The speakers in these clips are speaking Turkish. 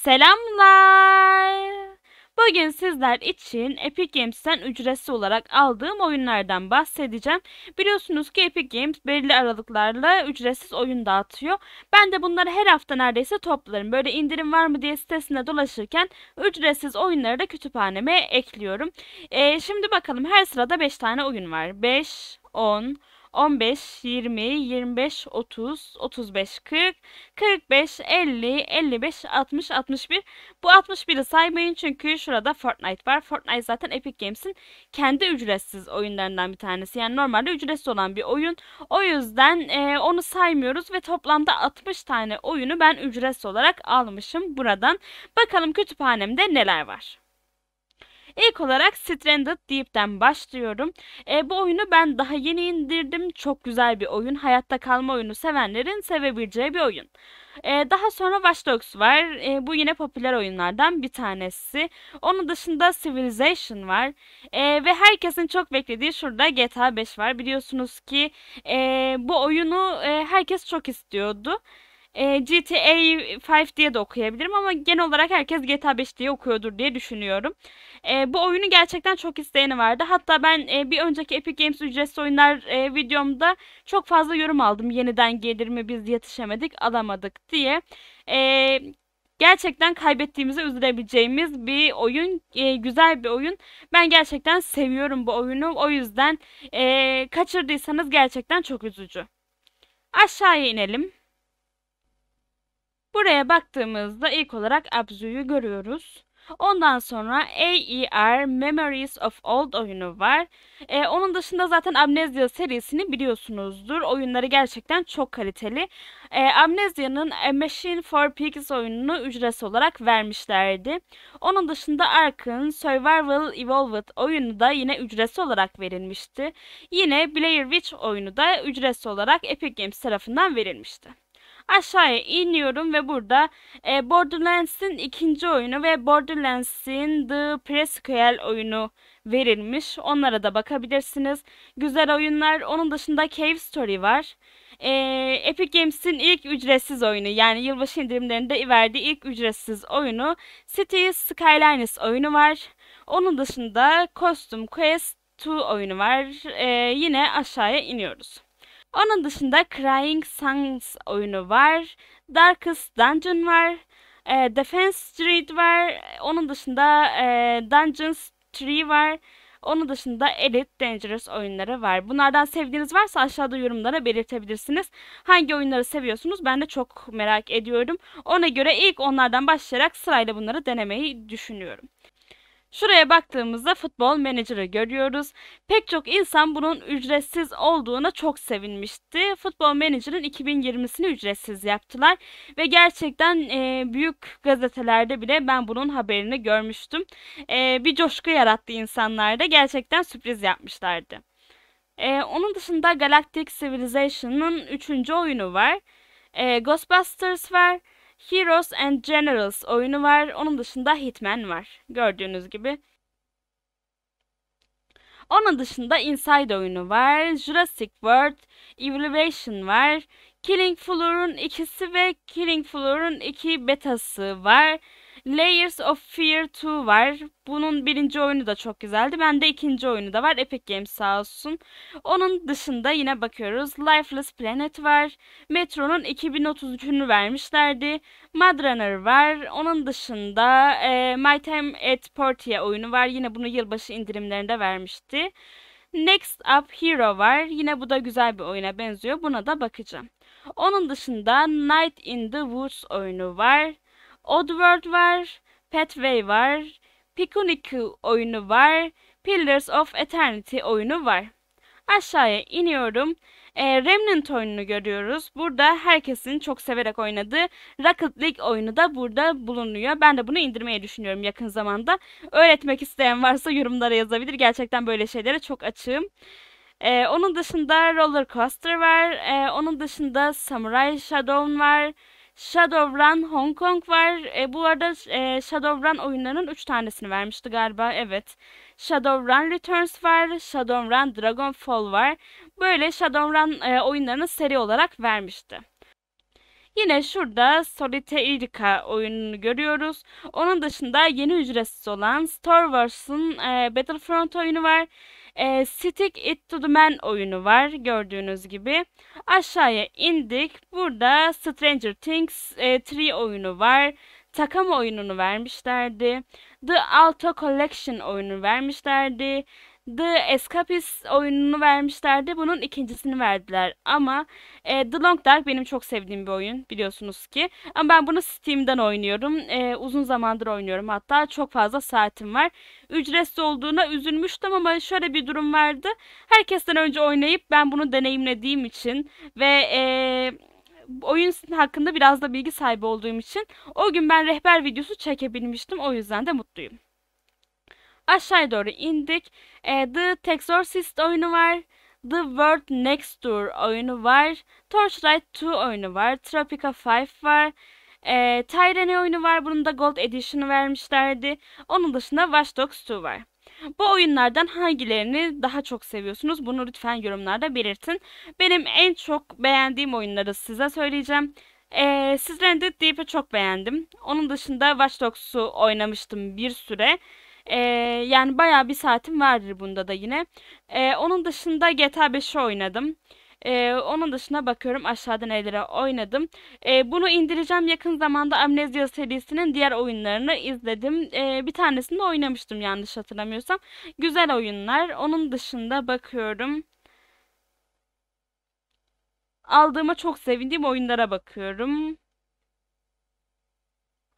Selamlar. Bugün sizler için Epic Games'ten ücretsiz olarak aldığım oyunlardan bahsedeceğim. Biliyorsunuz ki Epic Games belli aralıklarla ücretsiz oyun dağıtıyor. Ben de bunları her hafta neredeyse toplarım. Böyle indirim var mı diye sitesinde dolaşırken ücretsiz oyunları da kütüphaneme ekliyorum. Ee, şimdi bakalım her sırada 5 tane oyun var. 5, 10, 15, 20, 25, 30, 35, 40, 45, 50, 55, 60, 61. Bu 61'i saymayın çünkü şurada Fortnite var. Fortnite zaten Epic Games'in kendi ücretsiz oyunlarından bir tanesi. Yani normalde ücretsiz olan bir oyun. O yüzden e, onu saymıyoruz ve toplamda 60 tane oyunu ben ücretsiz olarak almışım buradan. Bakalım kütüphanemde neler var. İlk olarak Stranded Deep'ten başlıyorum. E, bu oyunu ben daha yeni indirdim. Çok güzel bir oyun. Hayatta kalma oyunu sevenlerin sevebileceği bir oyun. E, daha sonra Watch Dogs var. E, bu yine popüler oyunlardan bir tanesi. Onun dışında Civilization var. E, ve herkesin çok beklediği şurada GTA 5 var. Biliyorsunuz ki e, bu oyunu e, herkes çok istiyordu. E, GTA 5 diye de okuyabilirim ama genel olarak herkes GTA 5 diye okuyordur diye düşünüyorum. E, bu oyunu gerçekten çok isteyeni vardı. Hatta ben e, bir önceki Epic Games ücretsiz oyunlar e, videomda çok fazla yorum aldım. Yeniden gelir mi biz yetişemedik alamadık diye. E, gerçekten kaybettiğimizi üzülebileceğimiz bir oyun. E, güzel bir oyun. Ben gerçekten seviyorum bu oyunu. O yüzden e, kaçırdıysanız gerçekten çok üzücü. Aşağıya inelim. Buraya baktığımızda ilk olarak Abzu'yu görüyoruz. Ondan sonra AER Memories of Old oyunu var. E, onun dışında zaten Amnesia serisini biliyorsunuzdur. Oyunları gerçekten çok kaliteli. E, Amnesia'nın A e, Machine for Pigs oyununu ücretsiz olarak vermişlerdi. Onun dışında Ark'ın Survival Evolved oyunu da yine ücretsiz olarak verilmişti. Yine Blair Witch oyunu da ücretsiz olarak Epic Games tarafından verilmişti aşağıya iniyorum ve burada e, Borderlands'in ikinci oyunu ve Borderlands'in The Presquel oyunu verilmiş. Onlara da bakabilirsiniz. Güzel oyunlar. Onun dışında Cave Story var. E, Epic Games'in ilk ücretsiz oyunu yani yılbaşı indirimlerinde verdiği ilk ücretsiz oyunu City Skylines oyunu var. Onun dışında Costume Quest 2 oyunu var. E, yine aşağıya iniyoruz. Onun dışında Crying Suns oyunu var. Darkest Dungeon var. E, Defense Street var. Onun dışında e, Dungeons 3 var. Onun dışında Elite Dangerous oyunları var. Bunlardan sevdiğiniz varsa aşağıda yorumlara belirtebilirsiniz. Hangi oyunları seviyorsunuz ben de çok merak ediyorum. Ona göre ilk onlardan başlayarak sırayla bunları denemeyi düşünüyorum. Şuraya baktığımızda futbol menajeri görüyoruz. Pek çok insan bunun ücretsiz olduğuna çok sevinmişti. Futbol menajerin 2020'sini ücretsiz yaptılar ve gerçekten e, büyük gazetelerde bile ben bunun haberini görmüştüm. E, bir coşku yarattı insanlarda. Gerçekten sürpriz yapmışlardı. E, onun dışında Galactic Civilization'ın 3. oyunu var. E, Ghostbusters var. Heroes and Generals oyunu var. Onun dışında Hitman var. Gördüğünüz gibi. Onun dışında Inside oyunu var. Jurassic World, Evolution var. Killing Floor'un ikisi ve Killing Floor'un iki betası var. Layers of Fear 2 var. Bunun birinci oyunu da çok güzeldi. Bende ikinci oyunu da var. Epic Games sağ olsun. Onun dışında yine bakıyoruz. Lifeless Planet var. Metro'nun 2033'ünü vermişlerdi. Mudrunner var. Onun dışında e, My Time at Portia oyunu var. Yine bunu yılbaşı indirimlerinde vermişti. Next Up Hero var. Yine bu da güzel bir oyuna benziyor. Buna da bakacağım. Onun dışında Night in the Woods oyunu var. Oddworld var, Pathway var, Pikuniku oyunu var, Pillars of Eternity oyunu var. Aşağıya iniyorum. E, Remnant oyununu görüyoruz. Burada herkesin çok severek oynadığı Rocket League oyunu da burada bulunuyor. Ben de bunu indirmeyi düşünüyorum yakın zamanda. Öğretmek isteyen varsa yorumlara yazabilir. Gerçekten böyle şeylere çok açığım. Ee, onun dışında Roller Coaster var. Ee, onun dışında Samurai Shadow var. Shadowrun Hong Kong var. E, bu arada e, Shadowrun oyunlarının 3 tanesini vermişti galiba. Evet. Shadowrun Returns var. Shadowrun Dragonfall var. Böyle Shadowrun e, oyunlarını seri olarak vermişti. Yine şurada Solitaire oyununu görüyoruz. Onun dışında yeni ücretsiz olan Star Wars'ın e, Battlefront oyunu var e, Stick It To The Man oyunu var gördüğünüz gibi. Aşağıya indik. Burada Stranger Things e, 3 oyunu var. Takama oyununu vermişlerdi. The Alto Collection oyunu vermişlerdi. The Escapist oyununu vermişlerdi. Bunun ikincisini verdiler. Ama e, The Long Dark benim çok sevdiğim bir oyun biliyorsunuz ki. Ama ben bunu Steam'den oynuyorum. E, uzun zamandır oynuyorum hatta. Çok fazla saatim var. Ücretsiz olduğuna üzülmüştüm ama şöyle bir durum vardı. Herkesten önce oynayıp ben bunu deneyimlediğim için ve... E, oyun hakkında biraz da bilgi sahibi olduğum için o gün ben rehber videosu çekebilmiştim. O yüzden de mutluyum. Aşağı doğru indik. E, The Texorcist oyunu var. The World Next Door oyunu var. Torchlight 2 oyunu var. Tropica 5 var. E, ee, Tyrene oyunu var. Bunun da Gold Edition'ı vermişlerdi. Onun dışında Watch Dogs 2 var. Bu oyunlardan hangilerini daha çok seviyorsunuz? Bunu lütfen yorumlarda belirtin. Benim en çok beğendiğim oyunları size söyleyeceğim. Ee, sizlerin de Deep'i çok beğendim. Onun dışında Watch Dogs'u oynamıştım bir süre. E, yani baya bir saatim vardır bunda da yine. E, onun dışında GTA 5'i oynadım. Ee, onun dışında bakıyorum aşağıda nelere oynadım. Ee, bunu indireceğim yakın zamanda Amnesia serisinin diğer oyunlarını izledim. Ee, bir tanesini oynamıştım yanlış hatırlamıyorsam. Güzel oyunlar. Onun dışında bakıyorum. Aldığıma çok sevindiğim oyunlara bakıyorum.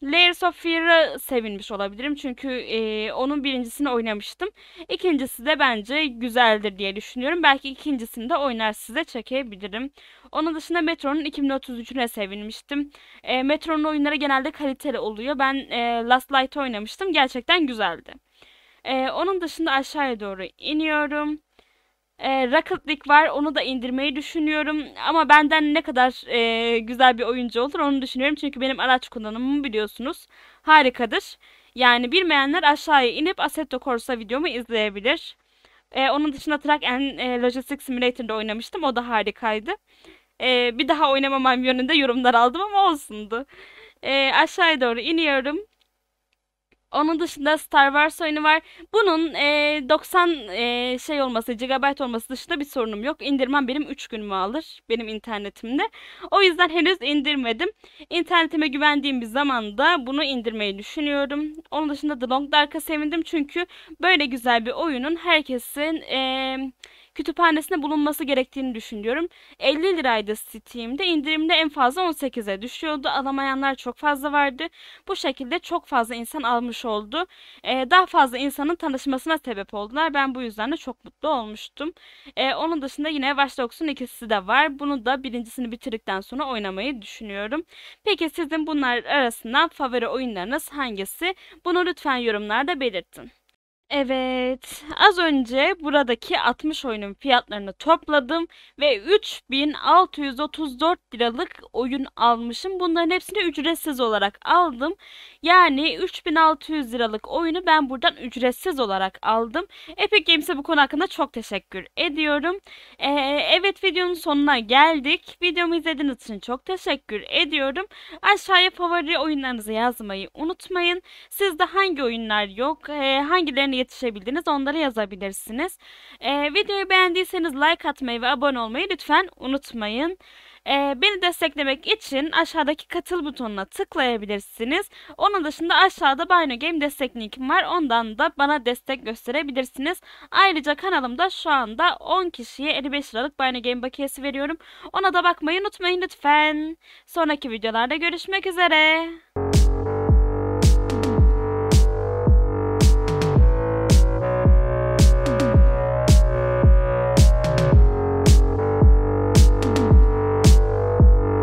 Layers of Fear'a sevinmiş olabilirim. Çünkü e, onun birincisini oynamıştım. İkincisi de bence güzeldir diye düşünüyorum. Belki ikincisini de oynar size çekebilirim. Onun dışında Metro'nun 2033'üne sevinmiştim. E, Metro'nun oyunları genelde kaliteli oluyor. Ben e, Last Light oynamıştım. Gerçekten güzeldi. E, onun dışında aşağıya doğru iniyorum. E, Rocket League var. Onu da indirmeyi düşünüyorum. Ama benden ne kadar e, güzel bir oyuncu olur onu düşünüyorum. Çünkü benim araç kullanımımı biliyorsunuz. Harikadır. Yani bilmeyenler aşağıya inip Assetto Corsa videomu izleyebilir. E, onun dışında Track and e, Logistics Simulator'da oynamıştım. O da harikaydı. E, bir daha oynamamam yönünde yorumlar aldım ama olsundu. E, aşağıya doğru iniyorum. Onun dışında Star Wars oyunu var. Bunun e, 90 e, şey olması, GB olması dışında bir sorunum yok. İndirmem benim 3 günümü alır benim internetimde. O yüzden henüz indirmedim. İnternetime güvendiğim bir zamanda bunu indirmeyi düşünüyorum. Onun dışında The Long Dark'a sevindim çünkü böyle güzel bir oyunun herkesin... E, kütüphanesinde bulunması gerektiğini düşünüyorum. 50 liraydı Steam'de indirimde en fazla 18'e düşüyordu. Alamayanlar çok fazla vardı. Bu şekilde çok fazla insan almış oldu. Ee, daha fazla insanın tanışmasına sebep oldular. Ben bu yüzden de çok mutlu olmuştum. Ee, onun dışında yine Watch Dogs'un ikisi de var. Bunu da birincisini bitirdikten sonra oynamayı düşünüyorum. Peki sizin bunlar arasından favori oyunlarınız hangisi? Bunu lütfen yorumlarda belirtin. Evet, az önce buradaki 60 oyunun fiyatlarını topladım ve 3634 liralık oyun almışım. Bunların hepsini ücretsiz olarak aldım. Yani 3600 liralık oyunu ben buradan ücretsiz olarak aldım. Epic Games'e bu konu hakkında çok teşekkür ediyorum. Ee, evet videonun sonuna geldik. Videomu izlediğiniz için çok teşekkür ediyorum. Aşağıya favori oyunlarınızı yazmayı unutmayın. Sizde hangi oyunlar yok, e, hangilerini yetişebildiniz onları yazabilirsiniz. E, videoyu beğendiyseniz like atmayı ve abone olmayı lütfen unutmayın. E, beni desteklemek için aşağıdaki katıl butonuna tıklayabilirsiniz. Onun dışında aşağıda Bino Game destek linkim var. Ondan da bana destek gösterebilirsiniz. Ayrıca kanalımda şu anda 10 kişiye 55 liralık Bino Game bakiyesi veriyorum. Ona da bakmayı unutmayın lütfen. Sonraki videolarda görüşmek üzere.